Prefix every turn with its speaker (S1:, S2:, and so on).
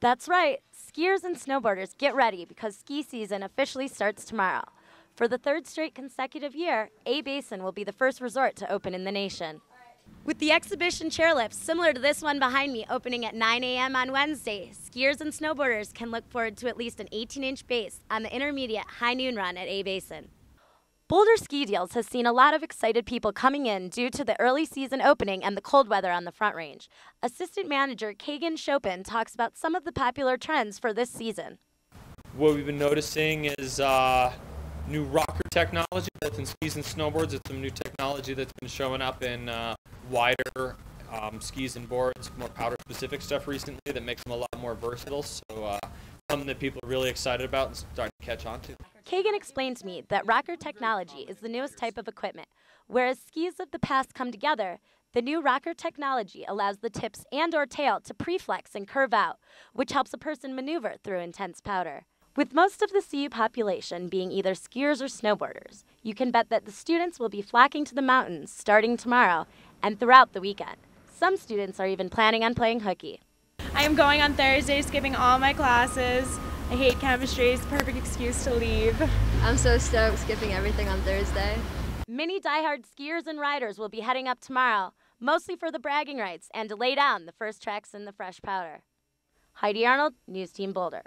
S1: That's right. Skiers and snowboarders, get ready because ski season officially starts tomorrow. For the third straight consecutive year, A Basin will be the first resort to open in the nation. With the exhibition chairlifts similar to this one behind me opening at 9 a.m. on Wednesday, skiers and snowboarders can look forward to at least an 18 inch base on the intermediate high noon run at A Basin. Boulder Ski Deals has seen a lot of excited people coming in due to the early season opening and the cold weather on the front range. Assistant manager Kagan Chopin talks about some of the popular trends for this season.
S2: What we've been noticing is uh, new rocker technology that's in skis and snowboards. It's some new technology that's been showing up in uh, wider um, skis and boards, more powder specific stuff recently that makes them a lot more versatile. So uh, something that people are really excited about and starting to catch on to.
S1: Kagan explained to me that rocker technology is the newest type of equipment. Whereas skis of the past come together, the new rocker technology allows the tips and or tail to preflex and curve out, which helps a person maneuver through intense powder. With most of the CU population being either skiers or snowboarders, you can bet that the students will be flocking to the mountains starting tomorrow and throughout the weekend. Some students are even planning on playing hooky. I am going on Thursday, skipping all my classes. I hate chemistry. It's the perfect excuse to leave. I'm so stoked skipping everything on Thursday. Many diehard skiers and riders will be heading up tomorrow, mostly for the bragging rights and to lay down the first tracks in the fresh powder. Heidi Arnold, News Team Boulder.